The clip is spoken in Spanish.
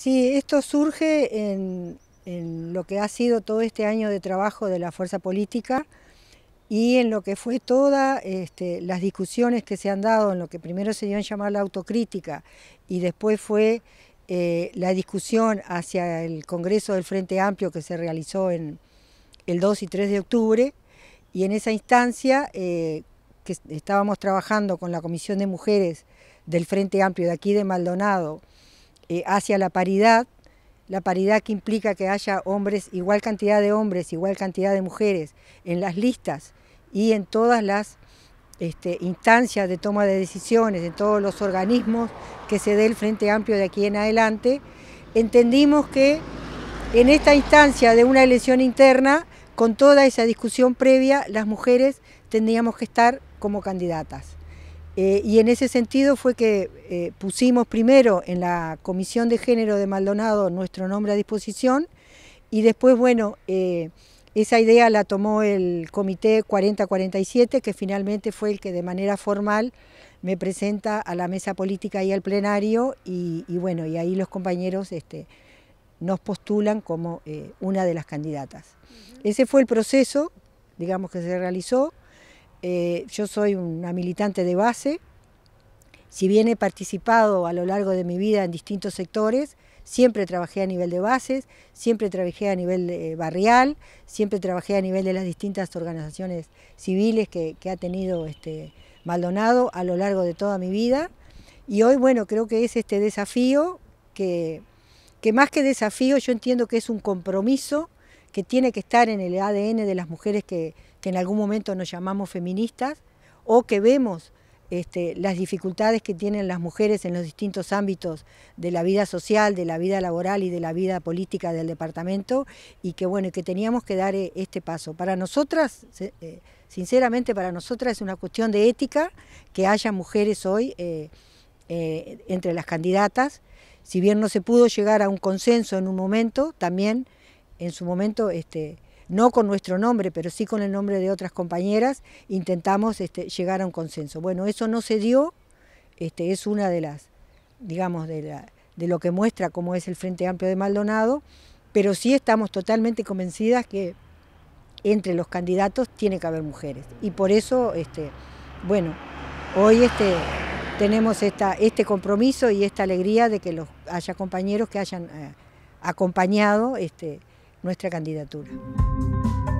Sí, esto surge en, lo que ha sido todo este año de trabajo de la fuerza política y en lo que fue todas este, las discusiones que se han dado, en lo que primero se iban a llamar la autocrítica y después fue eh, la discusión hacia el Congreso del Frente Amplio que se realizó en el 2 y 3 de octubre y en esa instancia eh, que estábamos trabajando con la Comisión de Mujeres del Frente Amplio de aquí de Maldonado, eh, hacia la paridad, la paridad que implica que haya hombres, igual cantidad de hombres, igual cantidad de mujeres en las listas y en todas las este, instancias de toma de decisiones, en todos los organismos que se dé el Frente Amplio de aquí en adelante, entendimos que en esta instancia de una elección interna, con toda esa discusión previa, las mujeres tendríamos que estar como candidatas. Eh, y en ese sentido fue que eh, pusimos primero en la Comisión de Género de Maldonado nuestro nombre a disposición y después, bueno, eh, esa idea la tomó el Comité 4047, que finalmente fue el que de manera formal me presenta a la mesa política y al plenario y, bueno, y ahí los compañeros este, nos postulan como una de las candidatas. Ese fue el proceso, digamos, que se realizó. Eh, yo soy una militante de base, si bien he participado a lo largo de mi vida en distintos sectores, siempre trabajé a nivel de bases, siempre trabajé a nivel eh, barrial, siempre trabajé a nivel de las distintas organizaciones civiles que, ha tenido este, Maldonado a lo largo de toda mi vida. Y hoy, bueno, creo que es este desafío que, que más que desafío yo entiendo que es un compromiso que tiene que estar en el ADN de las mujeres que, en algún momento nos llamamos feministas o que vemos este, las dificultades que tienen las mujeres en los distintos ámbitos de la vida social, de la vida laboral y de la vida política del departamento y que bueno, que teníamos que dar eh, este paso. Para nosotras, eh, sinceramente para nosotras es una cuestión de ética que haya mujeres hoy eh, entre las candidatas. Si bien no se pudo llegar a un consenso en un momento, también en su momento, este, no con nuestro nombre, pero sí con el nombre de otras compañeras, intentamos este, llegar a un consenso. Bueno, eso no se dio, este, es una de las, digamos, de, la, de lo que muestra cómo es el Frente Amplio de Maldonado, pero sí estamos totalmente convencidas que entre los candidatos tiene que haber mujeres. Y por eso, bueno, hoy tenemos este compromiso y esta alegría de que los, haya compañeros que hayan eh, acompañado este, nuestra candidatura.